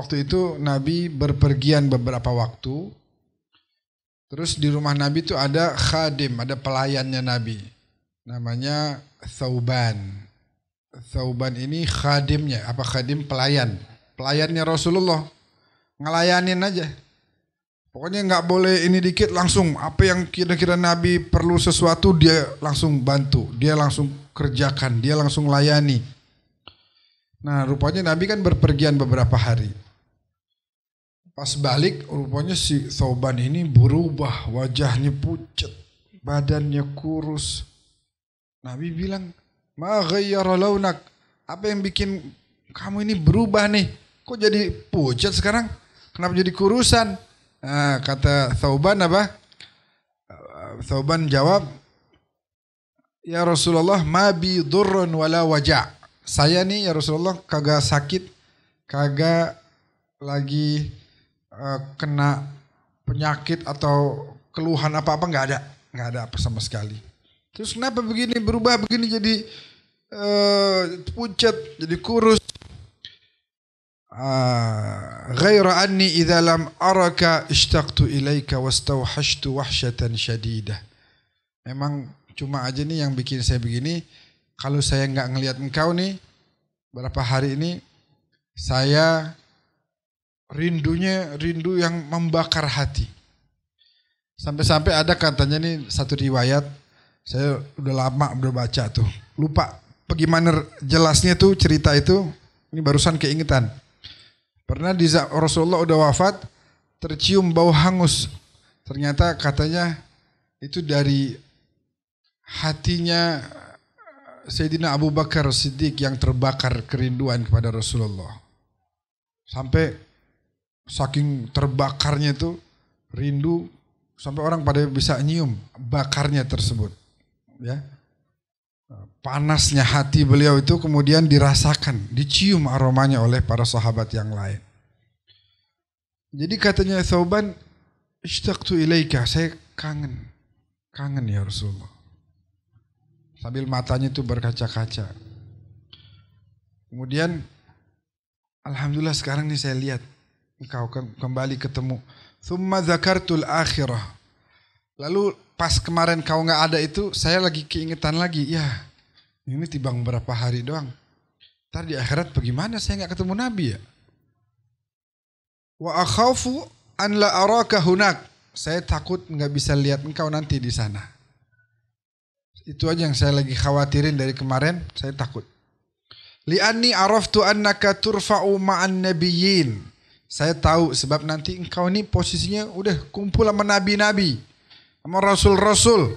waktu itu Nabi berpergian beberapa waktu. Terus di rumah Nabi itu ada khadim, ada pelayannya Nabi. Namanya Thauban. Thauban ini khadimnya, apa khadim pelayan. Pelayannya Rasulullah. Ngelayanin aja. Pokoknya nggak boleh ini dikit langsung apa yang kira-kira Nabi perlu sesuatu dia langsung bantu, dia langsung kerjakan, dia langsung layani. Nah, rupanya Nabi kan berpergian beberapa hari. Pas balik rupanya si Thoban ini berubah, wajahnya pucat, badannya kurus. Nabi bilang, "Ma ghayyara launak?" Apa yang bikin kamu ini berubah nih? Kok jadi pucat sekarang? Kenapa jadi kurusan? Nah, kata Thauban apa? Thauban jawab, Ya Rasulullah, ma bi durrun wala waja. Saya nih ya Rasulullah kagak sakit, kagak lagi Eh, kena penyakit atau keluhan apa-apa nggak ada. Nggak ada apa sama sekali. Terus kenapa begini berubah begini jadi uh, pucat, jadi kurus. Uh, ghaira anni idza lam araka ishtaqtu ilaika wastauhashtu wahsyatan syadidah. Memang cuma aja nih yang bikin saya begini. Kalau saya nggak ngelihat engkau nih, berapa hari ini saya rindunya rindu yang membakar hati. Sampai-sampai ada katanya nih satu riwayat, saya udah lama udah baca tuh, lupa bagaimana jelasnya tuh cerita itu, ini barusan keingetan. Pernah di Rasulullah udah wafat, tercium bau hangus. Ternyata katanya itu dari hatinya eh, Sayyidina Abu Bakar Siddiq yang terbakar kerinduan kepada Rasulullah. Sampai saking terbakarnya itu rindu sampai orang pada bisa nyium bakarnya tersebut ya panasnya hati beliau itu kemudian dirasakan dicium aromanya oleh para sahabat yang lain jadi katanya Thauban ishtaqtu ilaika saya kangen kangen ya Rasulullah sambil matanya itu berkaca-kaca kemudian alhamdulillah sekarang ini saya lihat engkau kembali ketemu. Thumma zakartul akhirah. Lalu pas kemarin kau nggak ada itu, saya lagi keingetan lagi. Ya, ini tibang berapa hari doang. Ntar di akhirat bagaimana saya nggak ketemu Nabi ya? Wa akhafu an la araka hunak. Saya takut nggak bisa lihat engkau nanti di sana. Itu aja yang saya lagi khawatirin dari kemarin, saya takut. Li'anni araftu annaka turfa'u ma'an nabiyyin. Saya tahu sebab nanti engkau ini posisinya udah kumpul sama nabi-nabi. Sama rasul-rasul.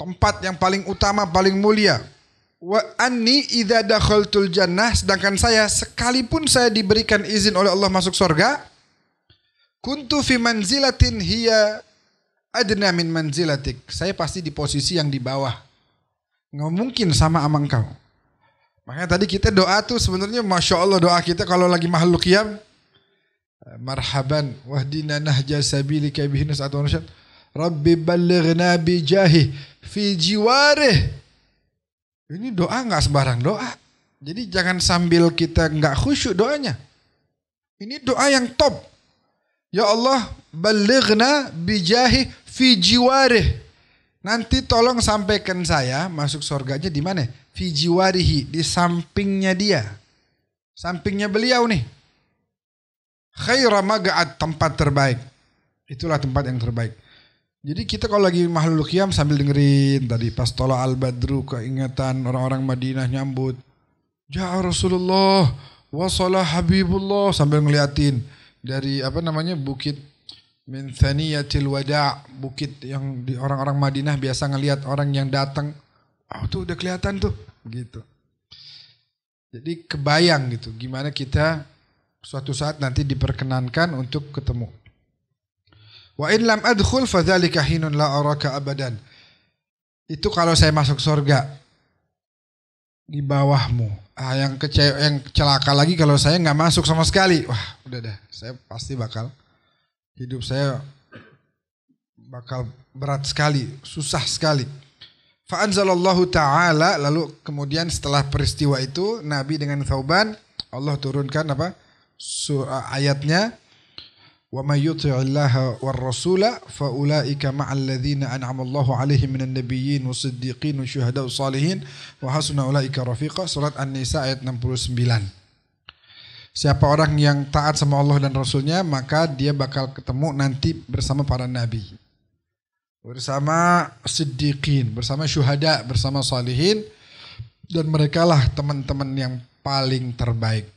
Tempat yang paling utama, paling mulia. Wa anni idza dakhaltul jannah sedangkan saya sekalipun saya diberikan izin oleh Allah masuk surga kuntu fi manzilatin hiya adna min manzilatik. Saya pasti di posisi yang di bawah. Nggak mungkin sama sama engkau. Makanya tadi kita doa tuh sebenarnya Masya Allah doa kita kalau lagi makhluk kiam marhaban wahdina nahja sabilika bihi nus'atu wa rabbi ballighna bi jahi fi jiware ini doa nggak sembarang doa jadi jangan sambil kita nggak khusyuk doanya ini doa yang top ya Allah ballighna bi jahi fi jiware Nanti tolong sampaikan saya masuk surganya di mana? Fi jiwarihi, di sampingnya dia. Sampingnya beliau nih khaira maga'at tempat terbaik. Itulah tempat yang terbaik. Jadi kita kalau lagi mahlul qiyam sambil dengerin tadi pas tola al-badru keingatan orang-orang Madinah nyambut. Ya Rasulullah wasalah Habibullah sambil ngeliatin dari apa namanya bukit min thaniyatil wada' bukit yang di orang-orang Madinah biasa ngelihat orang yang datang. Oh tuh udah kelihatan tuh gitu. Jadi kebayang gitu gimana kita suatu saat nanti diperkenankan untuk ketemu. Wa in lam adkhul fadzalika hinun la araka abadan. Itu kalau saya masuk surga di bawahmu. Ah, yang kecewa, yang celaka lagi kalau saya nggak masuk sama sekali. Wah, udah dah, saya pasti bakal hidup saya bakal berat sekali, susah sekali. Fa'anzalallahu ta'ala lalu kemudian setelah peristiwa itu Nabi dengan Thauban Allah turunkan apa? surah ayatnya wa may اللَّهَ war rasula fa الَّذِينَ أَنْعَمَ اللَّهُ an'ama Allahu 'alaihim minan nabiyyin wasiddiqin wasyuhadaw salihin wa hasuna ulaika rafiqa surat An-Nisa ayat 69 Siapa orang yang taat sama Allah dan Rasulnya maka dia bakal ketemu nanti bersama para nabi bersama siddiqin bersama syuhada bersama salihin dan merekalah teman-teman yang paling terbaik